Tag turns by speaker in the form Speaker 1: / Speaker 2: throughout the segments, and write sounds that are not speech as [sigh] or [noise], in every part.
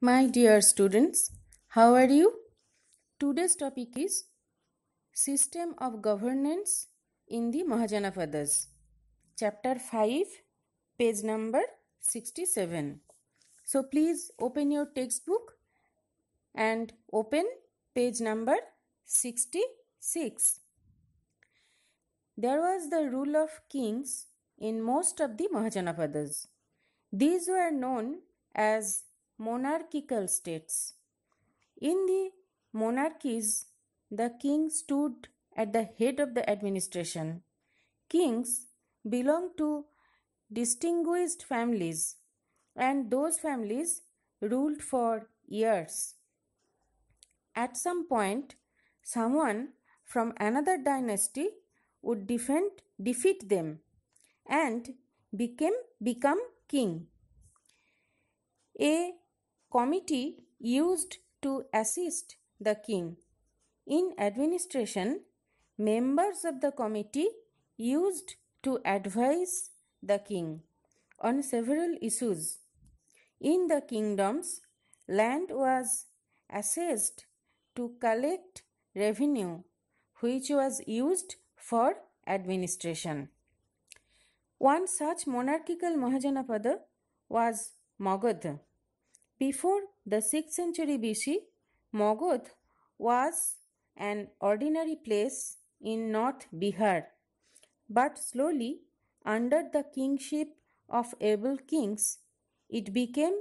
Speaker 1: My dear students, how are you? Today's topic is System of Governance in the Mahajanapadas, Chapter 5, page number 67. So please open your textbook and open page number 66. There was the rule of kings in most of the Mahajanapadas. These were known as monarchical states. In the monarchies, the king stood at the head of the administration. Kings belonged to distinguished families, and those families ruled for years. At some point, someone from another dynasty would defend, defeat them and became, become king. A committee used to assist the king. In administration, members of the committee used to advise the king on several issues. In the kingdoms, land was assessed to collect revenue, which was used for administration. One such monarchical Mahajanapada was Magadha. Before the 6th century BC, Magadha was an ordinary place in North Bihar, but slowly, under the kingship of able kings, it became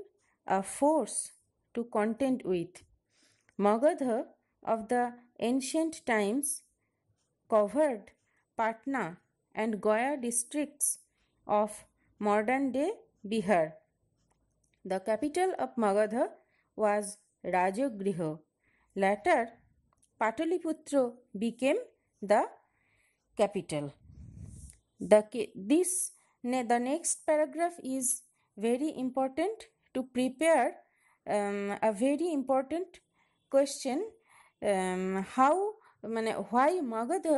Speaker 1: a force to contend with. Magadha of the ancient times covered Patna and Goya districts of modern day Bihar. The capital of Magadha was Rajagriha. Later, Pataliputra became the capital. The, this, the next paragraph is very important to prepare um, a very important question um, how মানে why Magadha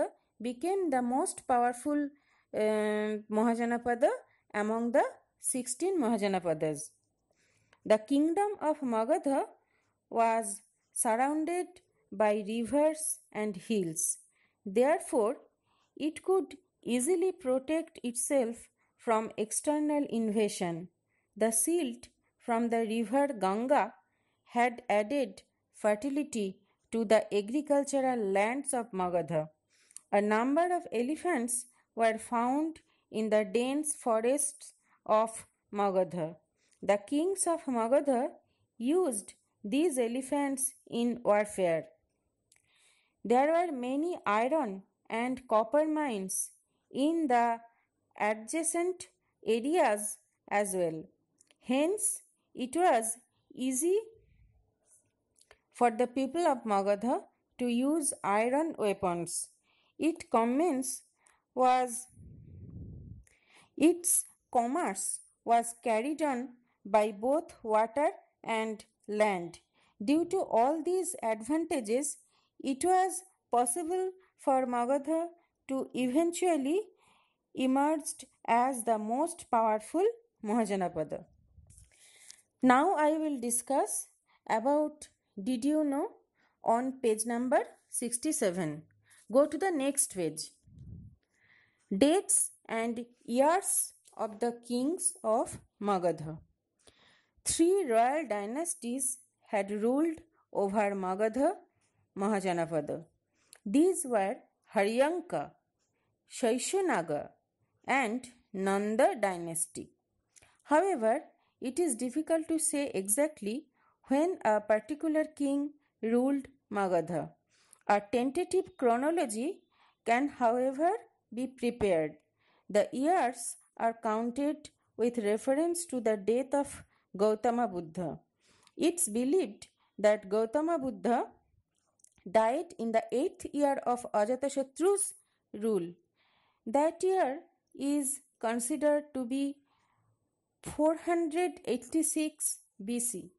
Speaker 1: became the most powerful uh, Mahajanapada among the 16 Mahajanapadas. The kingdom of Magadha was surrounded by rivers and hills. Therefore, it could easily protect itself from external invasion. The silt from the river Ganga had added fertility to the agricultural lands of Magadha. A number of elephants were found in the dense forests of Magadha. The kings of Magadha used these elephants in warfare. There were many iron and copper mines in the adjacent areas as well. Hence, it was easy for the people of Magadha to use iron weapons. Its commerce was its commerce was carried on by both water and land. Due to all these advantages, it was possible for Magadha to eventually emerged as the most powerful Mahajanapada. Now I will discuss about did you know on page number 67. Go to the next page. Dates and years of the kings of Magadha. Three royal dynasties had ruled over Magadha Mahajanapada. These were Haryanka, Shaishunaga, and Nanda dynasty. However, it is difficult to say exactly when a particular king ruled Magadha. A tentative chronology can, however, be prepared. The years are counted with reference to the death of Gautama Buddha. It's believed that Gautama Buddha died in the 8th year of Ajatashatru's rule. That year is considered to be 486 BC.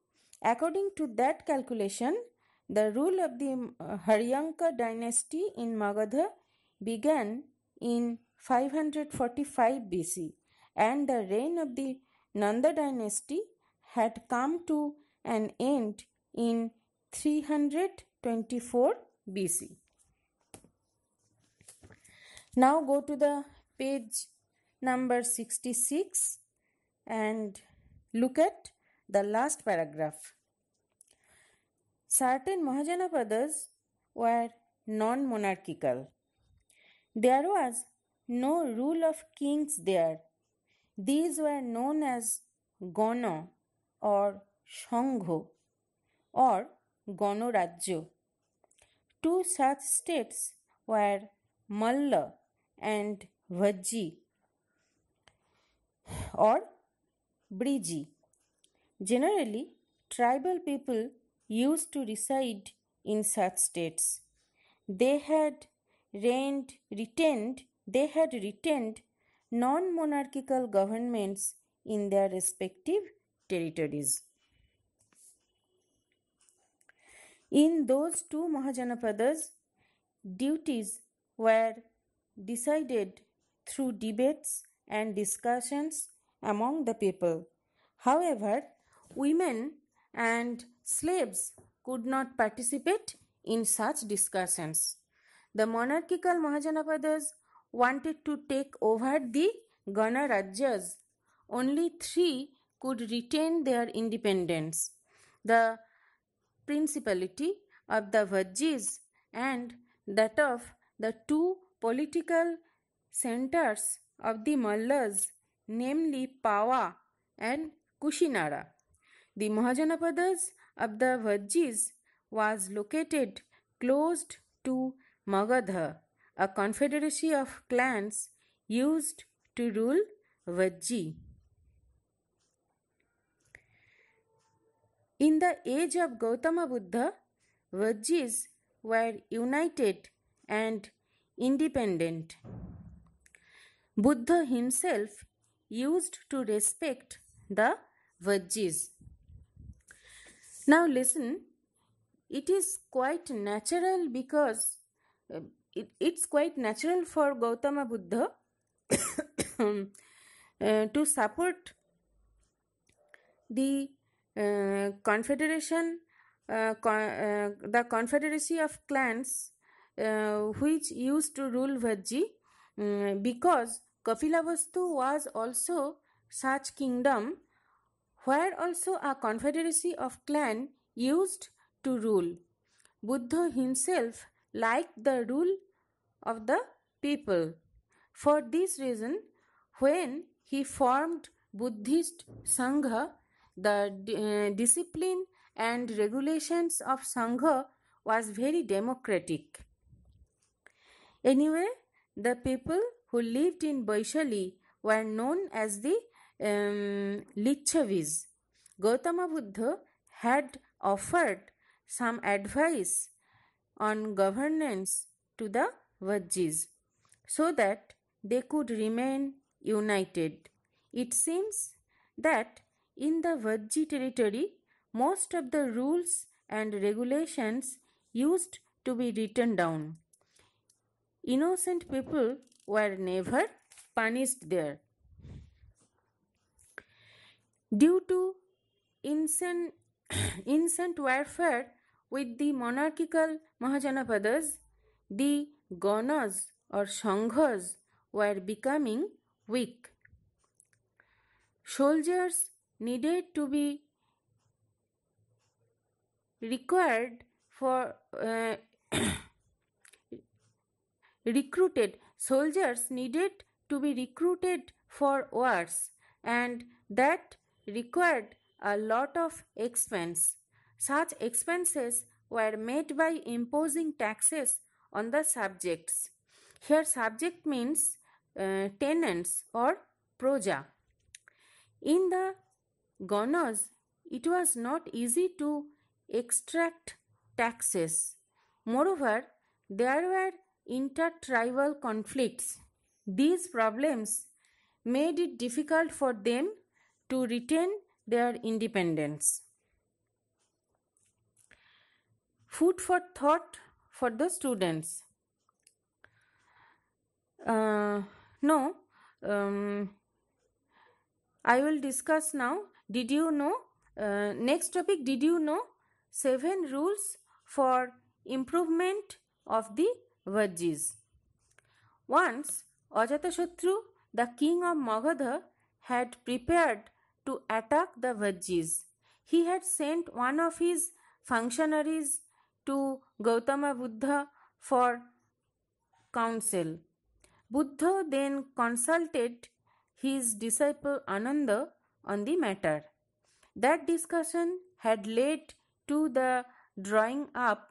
Speaker 1: According to that calculation, the rule of the uh, Haryanka dynasty in Magadha began in 545 BC and the reign of the Nanda dynasty had come to an end in 324 BC. Now go to the page number 66 and look at the last paragraph. Certain Mahajanapadas were non monarchical. There was no rule of kings there. These were known as Gono or Shongho, or গণরাজ্য. Two such states were Malla and Vajji or Briji. Generally, tribal people used to reside in such states. They had reigned, retained, they had retained non-monarchical governments in their respective territories. In those two Mahajanapadas, duties were decided through debates and discussions among the people. However, women and slaves could not participate in such discussions. The monarchical Mahajanapadas wanted to take over the Ganarajas. Only three could retain their independence. The principality of the Vajjis and that of the two political centers of the Mallas, namely Pawa and Kushinara. The Mahajanapadas of the Vajjis was located close to Magadha, a confederacy of clans used to rule Vajji. In the age of Gautama Buddha, Vajjis were united and independent. Buddha himself used to respect the Vajjis. Now, listen, it is quite natural because it, it's quite natural for Gautama Buddha [coughs] uh, to support the uh, confederation uh, con- uh, the confederacy of clans which used to rule Vajji um, mm, because Kapilavastu was also such kingdom where also a confederacy of clan used to rule. Buddha himself liked the rule of the people. For this reason, when he formed Buddhist Sangha, the eh, discipline and regulations of Sangha was very democratic. Anyway, the people who lived in Vaishali were known as the um, Lichavis. Gautama Buddha had offered some advice on governance to the Vajjis so that they could remain united. It seems that In the Vajji territory, most of the rules and regulations used to be written down. Innocent people were never punished there. Due to incen- incent warfare with the monarchical Mahajanapadas, the Ganas or Sanghas were becoming weak. Soldiers needed to be required for uh, [coughs] recruited soldiers needed to be recruited for wars and that required a lot of expense such expenses were made by imposing taxes on the subjects here subject means uh, tenants or proja in the Gunners, it was not easy to extract taxes. Moreover, there were intertribal conflicts. These problems made it difficult for them to retain their independence. Food for thought for the students. Uh, no, um, I will discuss now did you know? Uh, next topic Did you know? Seven rules for improvement of the Vajis. Once Ajatashatru, the king of Magadha, had prepared to attack the Vajis. He had sent one of his functionaries to Gautama Buddha for counsel. Buddha then consulted his disciple Ananda on the matter. That discussion had led to the drawing up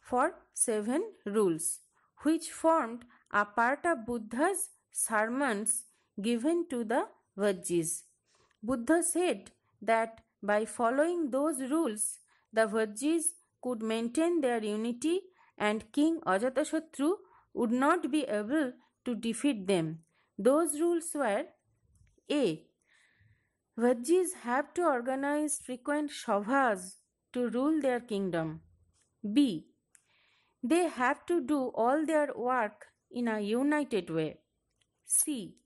Speaker 1: for seven rules, which formed a part of Buddha's sermons given to the Vajjis. Buddha said that by following those rules, the Vajjis could maintain their unity and King Ajatasattu would not be able to defeat them. Those rules were A. Vajjis have to organize frequent shavas to rule their kingdom. B. They have to do all their work in a united way. C.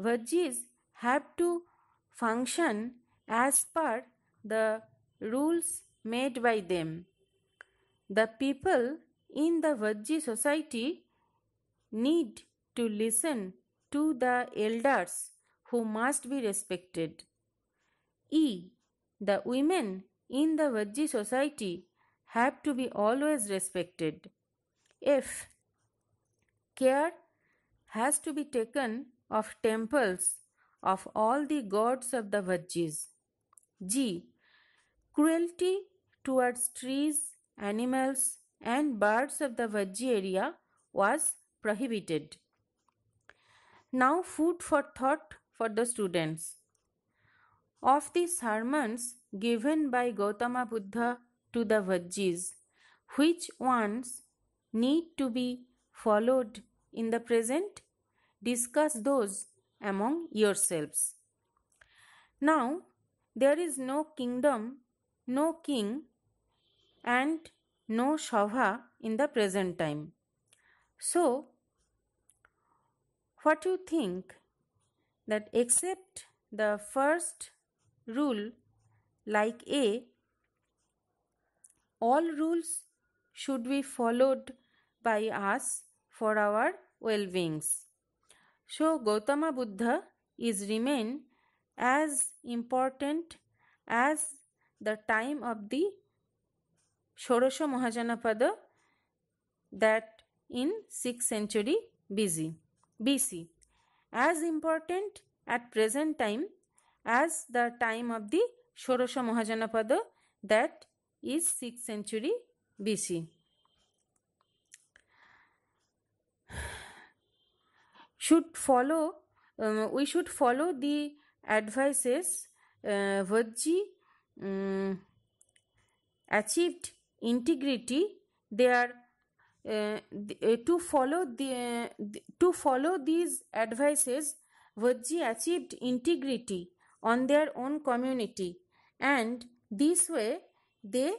Speaker 1: Vajjis have to function as per the rules made by them. The people in the Vajji society need to listen to the elders who must be respected. E. The women in the Vajji society have to be always respected. F. Care has to be taken of temples of all the gods of the Vajjis. G. Cruelty towards trees, animals, and birds of the Vajji area was prohibited. Now, food for thought for the students. Of the sermons given by Gautama Buddha to the Vajjis, which ones need to be followed in the present? Discuss those among yourselves. Now, there is no kingdom, no king, and no Shava in the present time. So, what you think that except the first rule like A, all rules should be followed by us for our well beings. So Gautama Buddha is remain as important as the time of the Shorosha Mahajanapada that in 6th century BC. BC, as important at present time as the time of the Shorosha Mahajanapada that is 6th century BC. Should follow, um, we should follow the advices uh, Vajji um, achieved integrity, they are Uh, to follow the uh, to follow these advices, Vajji achieved integrity on their own community, and this way they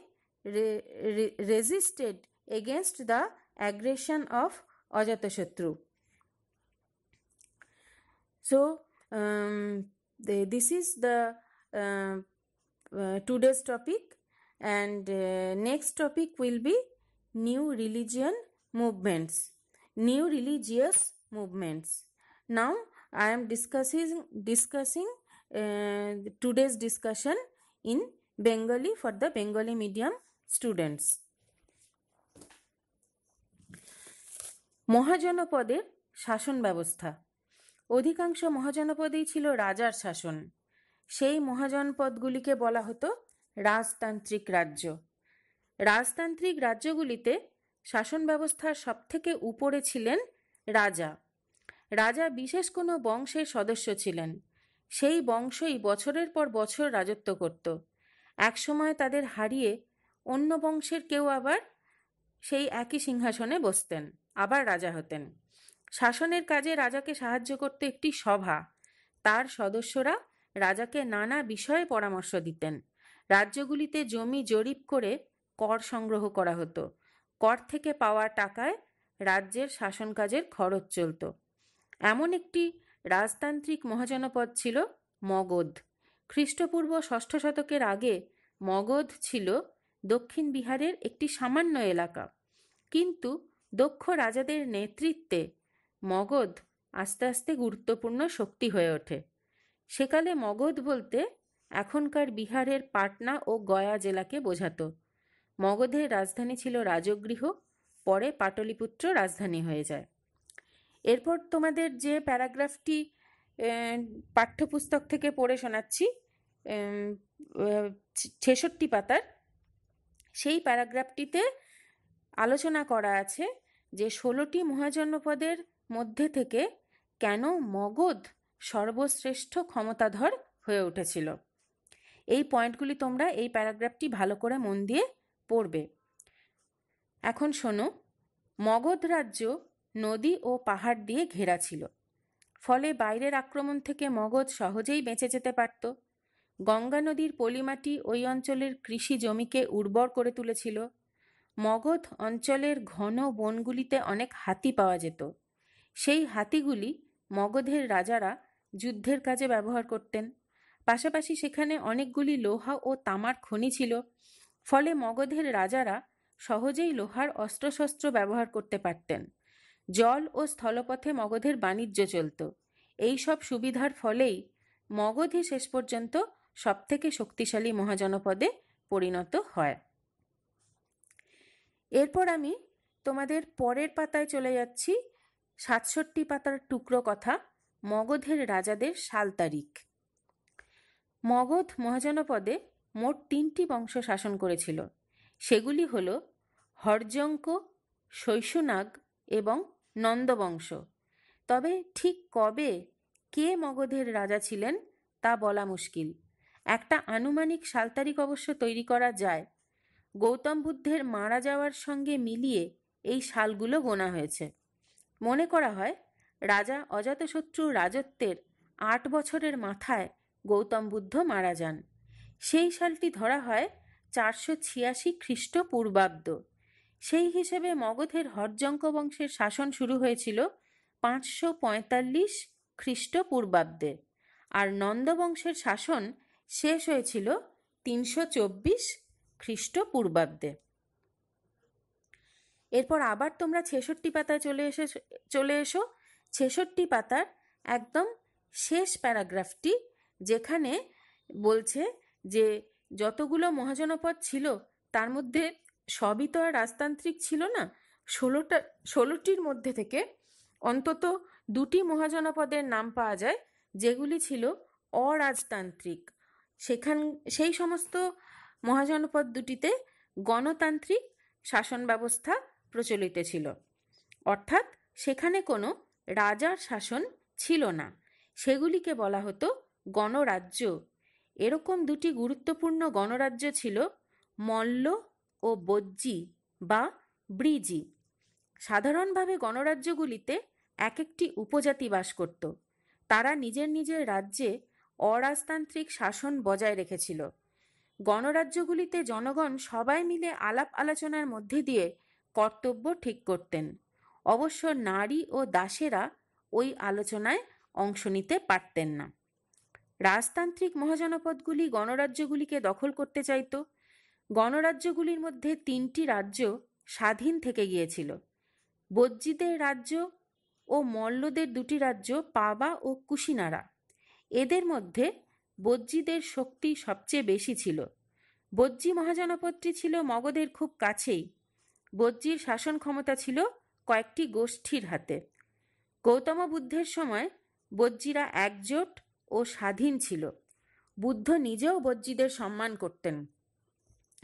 Speaker 1: re re resisted against the aggression of Ajatashatru. So um, the, this is the uh, uh, today's topic, and uh, next topic will be new religion movements new religious movements now i am discussing discussing uh, today's discussion in bengali for the bengali medium students মহাজনপদের শাসন ব্যবস্থা অধিকাংশ মহাজনপদেই ছিল রাজার শাসন সেই মহাজনপদগুলিকে বলা হতো রাজতান্ত্রিক রাজ্য রাজতান্ত্রিক রাজ্যগুলিতে শাসন ব্যবস্থার সবথেকে উপরে ছিলেন রাজা রাজা বিশেষ কোনো বংশের সদস্য ছিলেন সেই বংশই বছরের পর বছর রাজত্ব করত এক সময় তাদের হারিয়ে অন্য বংশের কেউ আবার সেই একই সিংহাসনে বসতেন আবার রাজা হতেন শাসনের কাজে রাজাকে সাহায্য করতে একটি সভা তার সদস্যরা রাজাকে নানা বিষয়ে পরামর্শ দিতেন রাজ্যগুলিতে জমি জরিপ করে কর সংগ্রহ করা হতো কর থেকে পাওয়া টাকায় রাজ্যের শাসন কাজের খরচ চলত এমন একটি রাজতান্ত্রিক মহাজনপদ ছিল মগধ খ্রিস্টপূর্ব ষষ্ঠ শতকের আগে মগধ ছিল দক্ষিণ বিহারের একটি সামান্য এলাকা কিন্তু দক্ষ রাজাদের নেতৃত্বে মগধ আস্তে আস্তে গুরুত্বপূর্ণ শক্তি হয়ে ওঠে সেকালে মগধ বলতে এখনকার বিহারের পাটনা ও গয়া জেলাকে বোঝাতো মগধের রাজধানী ছিল রাজগৃহ পরে পাটলিপুত্র রাজধানী হয়ে যায় এরপর তোমাদের যে প্যারাগ্রাফটি পাঠ্যপুস্তক থেকে পড়ে শোনাচ্ছি ছেষট্টি পাতার সেই প্যারাগ্রাফটিতে আলোচনা করা আছে যে ষোলোটি মহাজন্মপদের মধ্যে থেকে কেন মগধ সর্বশ্রেষ্ঠ ক্ষমতাধর হয়ে উঠেছিল এই পয়েন্টগুলি তোমরা এই প্যারাগ্রাফটি ভালো করে মন দিয়ে পড়বে এখন শোনো মগধ রাজ্য নদী ও পাহাড় দিয়ে ঘেরা ছিল ফলে বাইরের আক্রমণ থেকে মগধ সহজেই বেঁচে যেতে পারত গঙ্গা নদীর পলিমাটি ওই অঞ্চলের কৃষি জমিকে উর্বর করে তুলেছিল মগধ অঞ্চলের ঘন বনগুলিতে অনেক হাতি পাওয়া যেত সেই হাতিগুলি মগধের রাজারা যুদ্ধের কাজে ব্যবহার করতেন পাশাপাশি সেখানে অনেকগুলি লোহা ও তামার খনি ছিল ফলে মগধের রাজারা সহজেই লোহার অস্ত্রশস্ত্র ব্যবহার করতে পারতেন জল ও স্থলপথে মগধের বাণিজ্য চলত এই সব সুবিধার ফলেই মগধই শেষ পর্যন্ত সবথেকে শক্তিশালী মহাজনপদে পরিণত হয় এরপর আমি তোমাদের পরের পাতায় চলে যাচ্ছি সাতষট্টি পাতার টুকরো কথা মগধের রাজাদের সাল তারিখ মগধ মহাজনপদে মোট তিনটি বংশ শাসন করেছিল সেগুলি হল হরজঙ্ক শৈশনাগ এবং নন্দবংশ তবে ঠিক কবে কে মগধের রাজা ছিলেন তা বলা মুশকিল একটা আনুমানিক তারিখ অবশ্য তৈরি করা যায় গৌতম বুদ্ধের মারা যাওয়ার সঙ্গে মিলিয়ে এই শালগুলো গোনা হয়েছে মনে করা হয় রাজা অজাতশত্রু রাজত্বের আট বছরের মাথায় গৌতম বুদ্ধ মারা যান সেই সালটি ধরা হয় চারশো ছিয়াশি খ্রিস্টপূর্বাব্দ সেই হিসেবে মগধের হরজঙ্ক বংশের শাসন শুরু হয়েছিল পাঁচশো পঁয়তাল্লিশ খ্রিস্টপূর্বাব্দে আর নন্দবংশের শাসন শেষ হয়েছিল তিনশো চব্বিশ খ্রিস্টপূর্বাব্দে এরপর আবার তোমরা ছেষট্টি পাতায় চলে এসে চলে এসো ছেষট্টি পাতার একদম শেষ প্যারাগ্রাফটি যেখানে বলছে যে যতগুলো মহাজনপদ ছিল তার মধ্যে সবই তো আর রাজতান্ত্রিক ছিল না ষোলোটা ষোলোটির মধ্যে থেকে অন্তত দুটি মহাজনপদের নাম পাওয়া যায় যেগুলি ছিল অরাজতান্ত্রিক সেখান সেই সমস্ত মহাজনপদ দুটিতে গণতান্ত্রিক শাসন ব্যবস্থা প্রচলিত ছিল অর্থাৎ সেখানে কোনো রাজার শাসন ছিল না সেগুলিকে বলা হতো গণরাজ্য এরকম দুটি গুরুত্বপূর্ণ গণরাজ্য ছিল মল্ল ও বজ্জি বা ব্রিজি সাধারণভাবে গণরাজ্যগুলিতে এক একটি উপজাতি বাস করত তারা নিজের নিজের রাজ্যে অরাজতান্ত্রিক শাসন বজায় রেখেছিল গণরাজ্যগুলিতে জনগণ সবাই মিলে আলাপ আলোচনার মধ্যে দিয়ে কর্তব্য ঠিক করতেন অবশ্য নারী ও দাসেরা ওই আলোচনায় অংশ নিতে পারতেন না রাজতান্ত্রিক মহাজনপদগুলি গণরাজ্যগুলিকে দখল করতে চাইত গণরাজ্যগুলির মধ্যে তিনটি রাজ্য স্বাধীন থেকে গিয়েছিল বজ্জিদের রাজ্য ও মল্লদের দুটি রাজ্য পাবা ও কুশিনারা এদের মধ্যে বজ্জিদের শক্তি সবচেয়ে বেশি ছিল বজ্জি মহাজনপদটি ছিল মগধের খুব কাছেই বজ্জির শাসন ক্ষমতা ছিল কয়েকটি গোষ্ঠীর হাতে গৌতম বুদ্ধের সময় বজ্জিরা একজোট ও স্বাধীন ছিল বুদ্ধ নিজেও বজ্জিদের সম্মান করতেন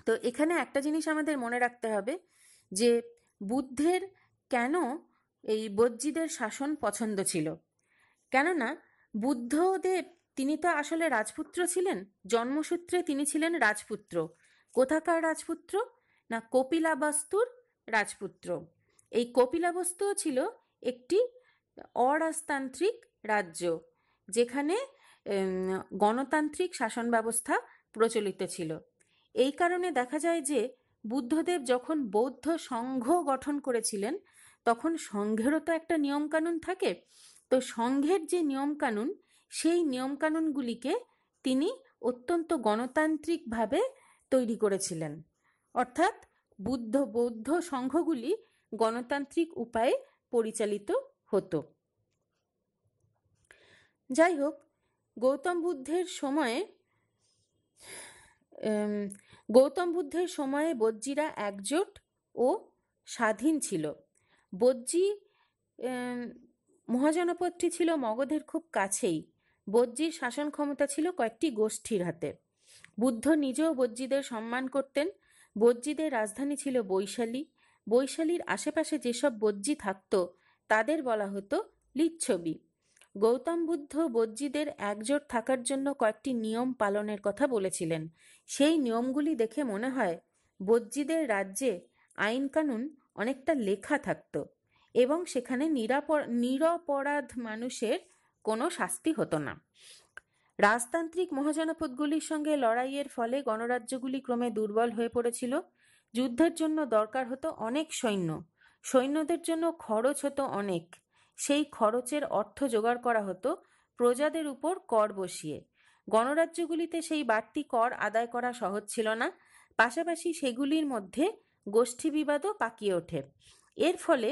Speaker 1: তো এখানে একটা জিনিস আমাদের মনে রাখতে হবে যে বুদ্ধের কেন এই বজ্জিদের শাসন পছন্দ ছিল কেননা বুদ্ধদেব তিনি তো আসলে রাজপুত্র ছিলেন জন্মসূত্রে তিনি ছিলেন রাজপুত্র কোথাকার রাজপুত্র না কপিলাবাস্তুর রাজপুত্র এই কপিলাবস্তুও ছিল একটি অরাজতান্ত্রিক রাজ্য যেখানে গণতান্ত্রিক শাসন ব্যবস্থা প্রচলিত ছিল এই কারণে দেখা যায় যে বুদ্ধদেব যখন বৌদ্ধ সংঘ গঠন করেছিলেন তখন সংঘেরও তো একটা নিয়মকানুন থাকে তো সংঘের যে নিয়মকানুন সেই নিয়মকানুনগুলিকে তিনি অত্যন্ত গণতান্ত্রিকভাবে তৈরি করেছিলেন অর্থাৎ বুদ্ধ বৌদ্ধ সংঘগুলি গণতান্ত্রিক উপায়ে পরিচালিত হতো যাই হোক গৌতম বুদ্ধের সময়ে গৌতম বুদ্ধের সময়ে বজ্জিরা একজোট ও স্বাধীন ছিল বজ্জি মহাজনপদটি ছিল মগধের খুব কাছেই বজ্জির শাসন ক্ষমতা ছিল কয়েকটি গোষ্ঠীর হাতে বুদ্ধ নিজেও বজ্জিদের সম্মান করতেন বজ্জিদের রাজধানী ছিল বৈশালী বৈশালীর আশেপাশে যেসব বজ্জি থাকত তাদের বলা হতো লিচ্ছবি গৌতম বুদ্ধ বজ্জিদের একজোট থাকার জন্য কয়েকটি নিয়ম পালনের কথা বলেছিলেন সেই নিয়মগুলি দেখে মনে হয় বজ্জিদের রাজ্যে আইন কানুন অনেকটা লেখা থাকত এবং সেখানে নিরাপর নিরপরাধ মানুষের কোনো শাস্তি হতো না রাজতান্ত্রিক মহাজনপদগুলির সঙ্গে লড়াইয়ের ফলে গণরাজ্যগুলি ক্রমে দুর্বল হয়ে পড়েছিল যুদ্ধের জন্য দরকার হতো অনেক সৈন্য সৈন্যদের জন্য খরচ হতো অনেক সেই খরচের অর্থ জোগাড় করা হতো প্রজাদের উপর কর বসিয়ে গণরাজ্যগুলিতে সেই বাড়তি কর আদায় করা সহজ ছিল না পাশাপাশি সেগুলির মধ্যে গোষ্ঠী বিবাদও পাকিয়ে ওঠে এর ফলে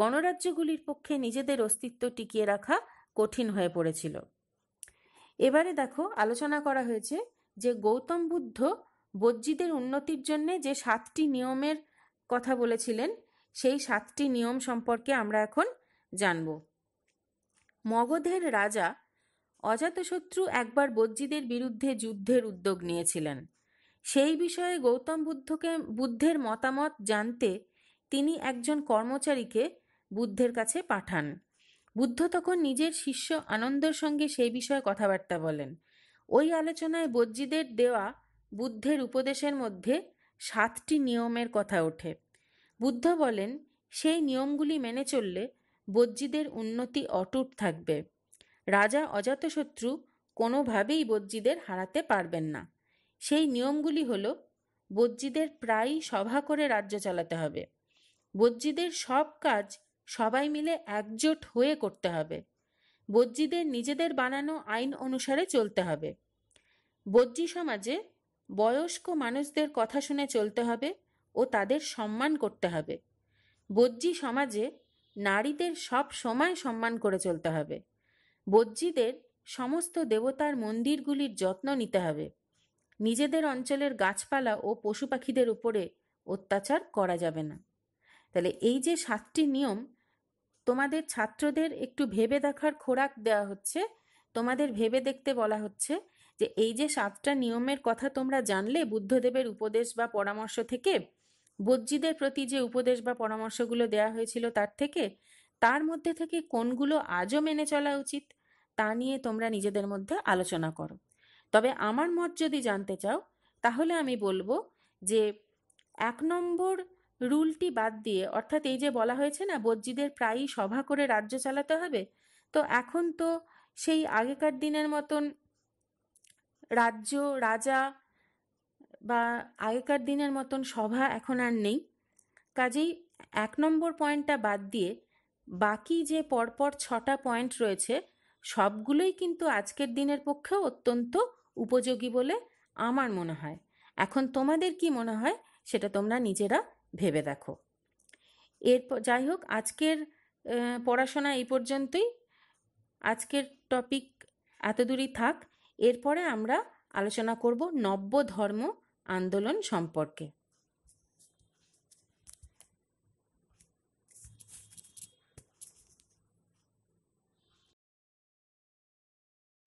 Speaker 1: গণরাজ্যগুলির পক্ষে নিজেদের অস্তিত্ব টিকিয়ে রাখা কঠিন হয়ে পড়েছিল এবারে দেখো আলোচনা করা হয়েছে যে গৌতম বুদ্ধ বজ্জিদের উন্নতির জন্য যে সাতটি নিয়মের কথা বলেছিলেন সেই সাতটি নিয়ম সম্পর্কে আমরা এখন জানব মগধের রাজা অজাতশত্রু একবার বজ্জিদের বিরুদ্ধে যুদ্ধের উদ্যোগ নিয়েছিলেন সেই বিষয়ে গৌতম বুদ্ধকে বুদ্ধের মতামত জানতে তিনি একজন কর্মচারীকে বুদ্ধের কাছে পাঠান বুদ্ধ তখন নিজের শিষ্য আনন্দের সঙ্গে সেই বিষয়ে কথাবার্তা বলেন ওই আলোচনায় বজ্জিদের দেওয়া বুদ্ধের উপদেশের মধ্যে সাতটি নিয়মের কথা ওঠে বুদ্ধ বলেন সেই নিয়মগুলি মেনে চললে বজ্জিদের উন্নতি অটুট থাকবে রাজা অজাতশত্রু কোনোভাবেই বজ্জিদের হারাতে পারবেন না সেই নিয়মগুলি হল বজ্জিদের প্রায়ই সভা করে রাজ্য চালাতে হবে বজ্জিদের সব কাজ সবাই মিলে একজোট হয়ে করতে হবে বজ্জিদের নিজেদের বানানো আইন অনুসারে চলতে হবে বজ্জি সমাজে বয়স্ক মানুষদের কথা শুনে চলতে হবে ও তাদের সম্মান করতে হবে বজ্জি সমাজে নারীদের সব সময় সম্মান করে চলতে হবে বজ্জিদের সমস্ত দেবতার মন্দিরগুলির যত্ন নিতে হবে নিজেদের অঞ্চলের গাছপালা ও পশু পাখিদের উপরে অত্যাচার করা যাবে না তাহলে এই যে সাতটি নিয়ম তোমাদের ছাত্রদের একটু ভেবে দেখার খোরাক দেওয়া হচ্ছে তোমাদের ভেবে দেখতে বলা হচ্ছে যে এই যে সাতটা নিয়মের কথা তোমরা জানলে বুদ্ধদেবের উপদেশ বা পরামর্শ থেকে বজ্জিদের প্রতি যে উপদেশ বা পরামর্শগুলো দেয়া হয়েছিল তার থেকে তার মধ্যে থেকে কোনগুলো আজও মেনে চলা উচিত তা নিয়ে তোমরা নিজেদের মধ্যে আলোচনা করো তবে আমার মত যদি জানতে চাও তাহলে আমি বলবো যে এক নম্বর রুলটি বাদ দিয়ে অর্থাৎ এই যে বলা হয়েছে না বজ্জিদের প্রায়ই সভা করে রাজ্য চালাতে হবে তো এখন তো সেই আগেকার দিনের মতন রাজ্য রাজা বা আগেকার দিনের মতন সভা এখন আর নেই কাজেই এক নম্বর পয়েন্টটা বাদ দিয়ে বাকি যে পরপর ছটা পয়েন্ট রয়েছে সবগুলোই কিন্তু আজকের দিনের পক্ষে অত্যন্ত উপযোগী বলে আমার মনে হয় এখন তোমাদের কি মনে হয় সেটা তোমরা নিজেরা ভেবে দেখো এরপর যাই হোক আজকের পড়াশোনা এই পর্যন্তই আজকের টপিক এতদূরই থাক এরপরে আমরা আলোচনা করব নব্য ধর্ম আন্দোলন সম্পর্কে